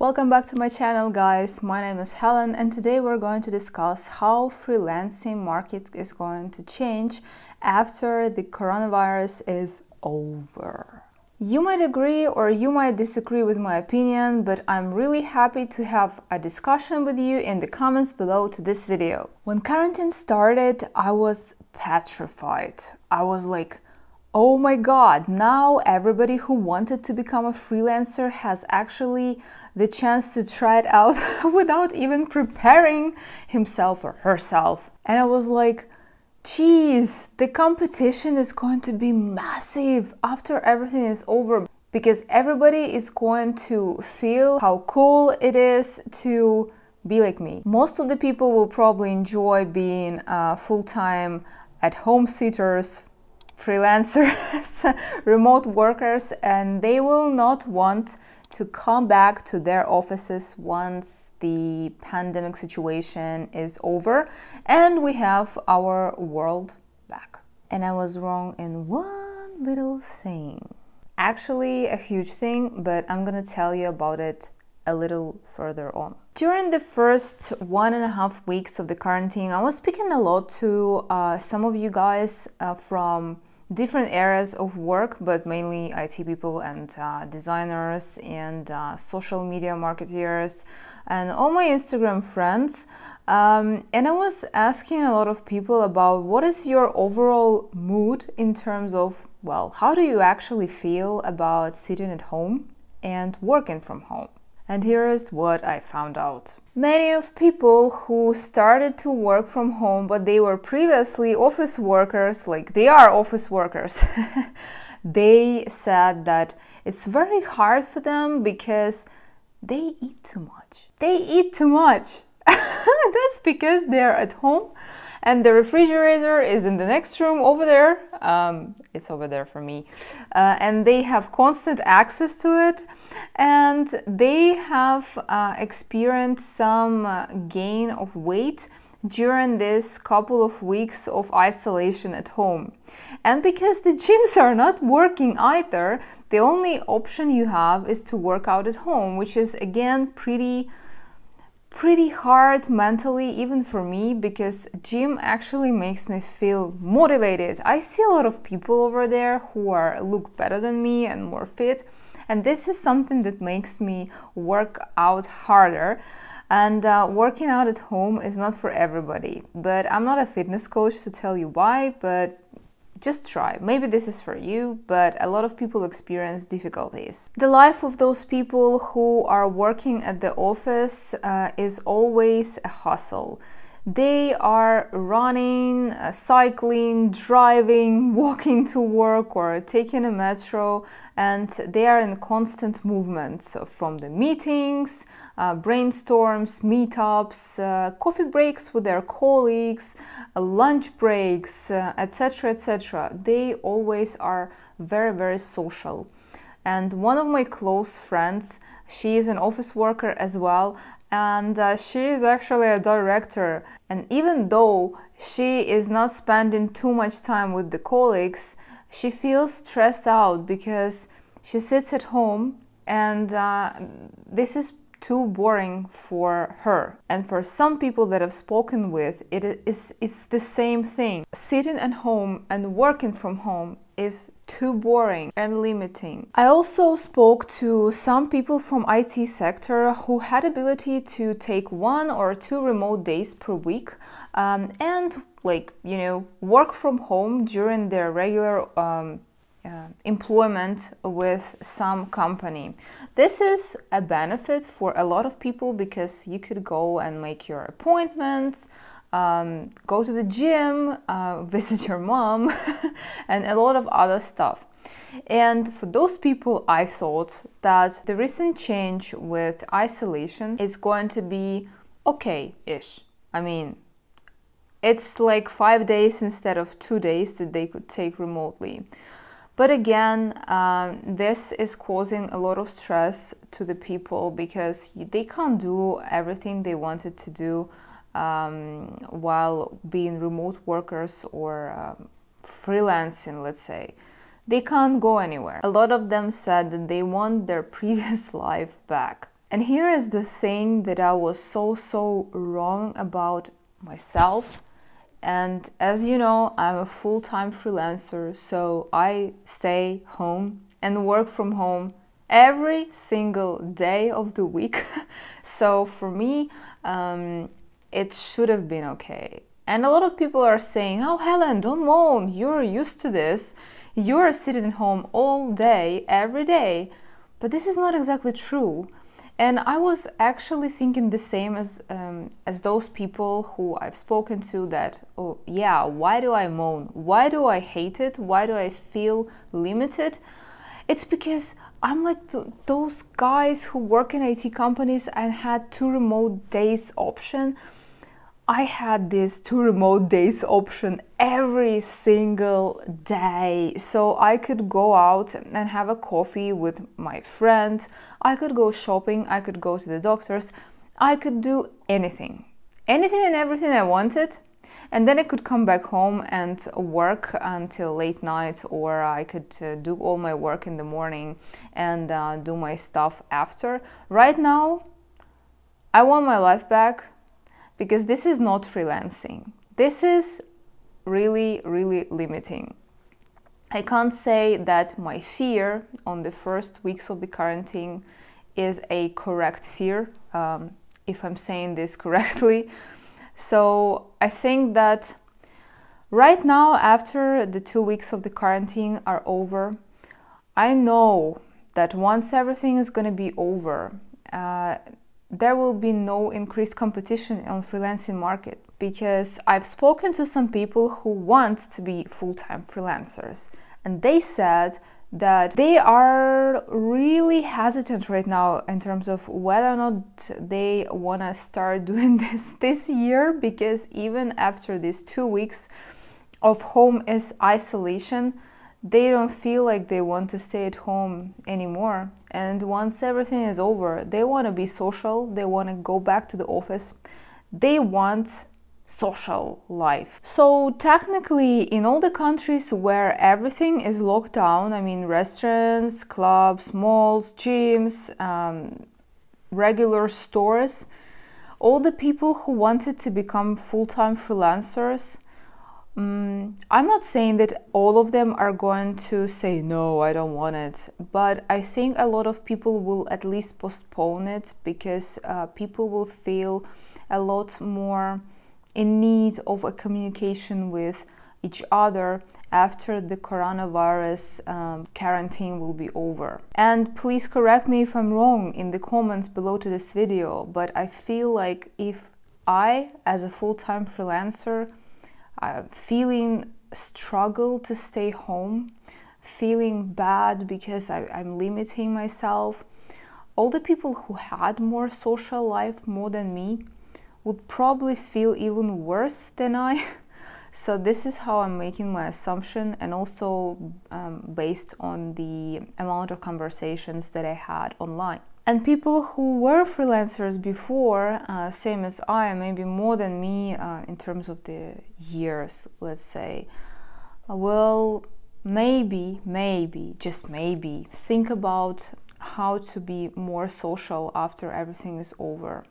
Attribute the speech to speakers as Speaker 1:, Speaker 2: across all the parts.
Speaker 1: Welcome back to my channel guys, my name is Helen and today we're going to discuss how freelancing market is going to change after the coronavirus is over. You might agree or you might disagree with my opinion, but I'm really happy to have a discussion with you in the comments below to this video. When quarantine started, I was petrified. I was like, Oh my god, now everybody who wanted to become a freelancer has actually the chance to try it out without even preparing himself or herself. And I was like, geez, the competition is going to be massive after everything is over because everybody is going to feel how cool it is to be like me. Most of the people will probably enjoy being uh, full-time at home sitters freelancers, remote workers, and they will not want to come back to their offices once the pandemic situation is over and we have our world back. And I was wrong in one little thing. Actually, a huge thing, but I'm gonna tell you about it a little further on. During the first one and a half weeks of the quarantine, I was speaking a lot to uh, some of you guys uh, from different areas of work, but mainly IT people and uh, designers and uh, social media marketeers and all my Instagram friends. Um, and I was asking a lot of people about what is your overall mood in terms of, well, how do you actually feel about sitting at home and working from home? and here is what I found out. Many of people who started to work from home, but they were previously office workers, like they are office workers, they said that it's very hard for them because they eat too much. They eat too much. That's because they're at home and the refrigerator is in the next room over there. Um, it's over there for me. Uh, and they have constant access to it. And they have uh, experienced some uh, gain of weight during this couple of weeks of isolation at home. And because the gyms are not working either, the only option you have is to work out at home, which is again pretty pretty hard mentally even for me because gym actually makes me feel motivated i see a lot of people over there who are look better than me and more fit and this is something that makes me work out harder and uh, working out at home is not for everybody but i'm not a fitness coach to tell you why but just try. Maybe this is for you, but a lot of people experience difficulties. The life of those people who are working at the office uh, is always a hustle. They are running, uh, cycling, driving, walking to work, or taking a metro, and they are in constant movement from the meetings, uh, brainstorms, meetups, uh, coffee breaks with their colleagues, uh, lunch breaks, etc. Uh, etc. They always are very, very social and one of my close friends she is an office worker as well and uh, she is actually a director. And even though she is not spending too much time with the colleagues, she feels stressed out because she sits at home and uh, this is too boring for her. And for some people that I've spoken with, it is it's the same thing. Sitting at home and working from home is too boring and limiting. I also spoke to some people from IT sector who had ability to take one or two remote days per week um, and like you know work from home during their regular um, uh, employment with some company. This is a benefit for a lot of people because you could go and make your appointments, um, go to the gym, uh, visit your mom, and a lot of other stuff. And for those people, I thought that the recent change with isolation is going to be okay ish. I mean, it's like five days instead of two days that they could take remotely. But again, um, this is causing a lot of stress to the people because they can't do everything they wanted to do um, while being remote workers or um, freelancing, let's say. They can't go anywhere. A lot of them said that they want their previous life back. And here is the thing that I was so, so wrong about myself and as you know, I'm a full time freelancer, so I stay home and work from home every single day of the week. so for me, um, it should have been okay. And a lot of people are saying, Oh, Helen, don't moan. You're used to this. You're sitting at home all day, every day. But this is not exactly true. And I was actually thinking the same as um, as those people who I've spoken to that, oh yeah, why do I moan? Why do I hate it? Why do I feel limited? It's because I'm like th those guys who work in IT companies and had two remote days option I had this two remote days option every single day. So I could go out and have a coffee with my friend, I could go shopping, I could go to the doctor's, I could do anything. Anything and everything I wanted. And then I could come back home and work until late night, or I could uh, do all my work in the morning and uh, do my stuff after. Right now, I want my life back because this is not freelancing. This is really, really limiting. I can't say that my fear on the first weeks of the quarantine is a correct fear, um, if I'm saying this correctly. So I think that right now, after the two weeks of the quarantine are over, I know that once everything is going to be over, uh, there will be no increased competition on freelancing market because I've spoken to some people who want to be full-time freelancers and they said that they are really hesitant right now in terms of whether or not they want to start doing this this year because even after these 2 weeks of home is isolation they don't feel like they want to stay at home anymore. And once everything is over, they want to be social, they want to go back to the office, they want social life. So technically in all the countries where everything is locked down, I mean restaurants, clubs, malls, gyms, um, regular stores, all the people who wanted to become full-time freelancers um, I'm not saying that all of them are going to say, no, I don't want it, but I think a lot of people will at least postpone it because uh, people will feel a lot more in need of a communication with each other after the coronavirus um, quarantine will be over. And please correct me if I'm wrong in the comments below to this video, but I feel like if I, as a full-time freelancer, uh, feeling struggle to stay home, feeling bad because I, I'm limiting myself. All the people who had more social life more than me would probably feel even worse than I. so this is how I'm making my assumption and also um, based on the amount of conversations that I had online. And people who were freelancers before, uh, same as I, maybe more than me uh, in terms of the years, let's say, uh, will maybe, maybe, just maybe, think about how to be more social after everything is over.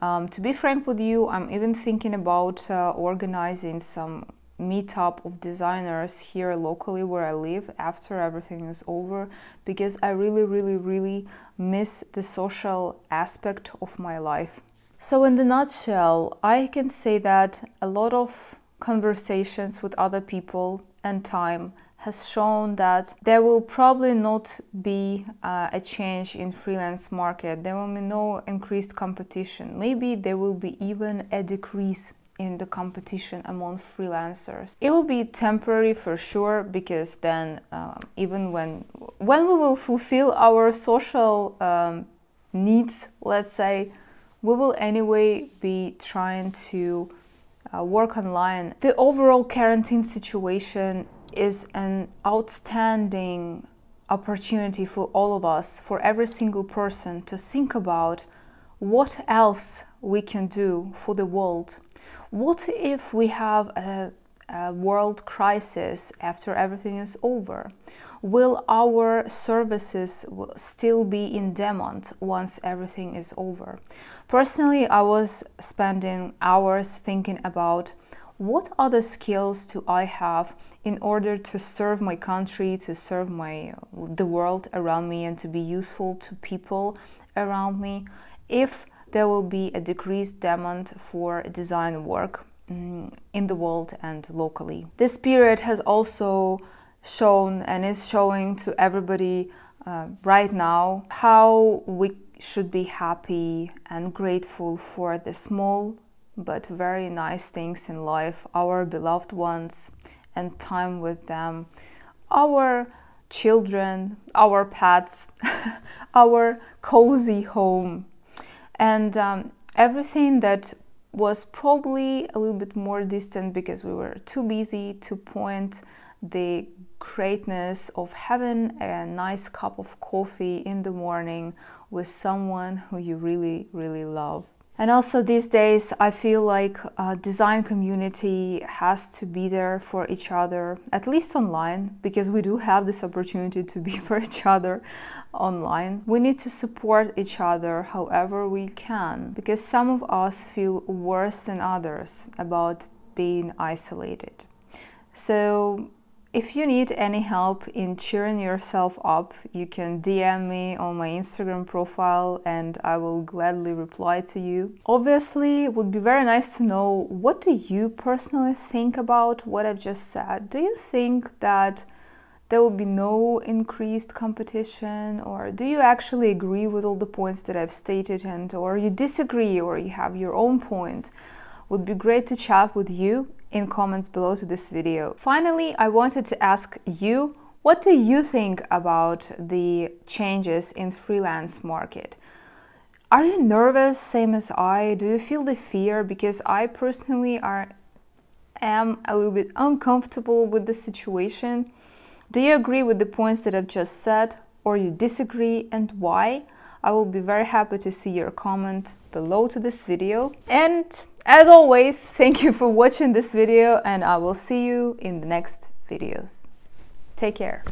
Speaker 1: Um, to be frank with you, I'm even thinking about uh, organizing some meetup of designers here locally where I live after everything is over because I really, really, really miss the social aspect of my life. So, in the nutshell, I can say that a lot of conversations with other people and time has shown that there will probably not be uh, a change in freelance market there will be no increased competition maybe there will be even a decrease in the competition among freelancers. It will be temporary for sure because then um, even when when we will fulfill our social um, needs, let's say, we will anyway be trying to uh, work online. The overall quarantine situation is an outstanding opportunity for all of us, for every single person to think about what else we can do for the world what if we have a, a world crisis after everything is over? Will our services still be in demand once everything is over? Personally, I was spending hours thinking about what other skills do I have in order to serve my country, to serve my the world around me and to be useful to people around me if there will be a decreased demand for design work mm, in the world and locally. This period has also shown and is showing to everybody uh, right now how we should be happy and grateful for the small but very nice things in life, our beloved ones and time with them, our children, our pets, our cozy home and um, everything that was probably a little bit more distant because we were too busy to point the greatness of having a nice cup of coffee in the morning with someone who you really, really love. And also these days, I feel like uh, design community has to be there for each other, at least online, because we do have this opportunity to be for each other online. We need to support each other however we can, because some of us feel worse than others about being isolated. So if you need any help in cheering yourself up, you can DM me on my Instagram profile and I will gladly reply to you. Obviously, it would be very nice to know what do you personally think about what I've just said? Do you think that there will be no increased competition or do you actually agree with all the points that I've stated and or you disagree or you have your own point? Would be great to chat with you in comments below to this video. Finally, I wanted to ask you, what do you think about the changes in freelance market? Are you nervous, same as I? Do you feel the fear? Because I personally are, am a little bit uncomfortable with the situation. Do you agree with the points that I've just said or you disagree and why? I will be very happy to see your comment below to this video. And as always, thank you for watching this video and I will see you in the next videos. Take care.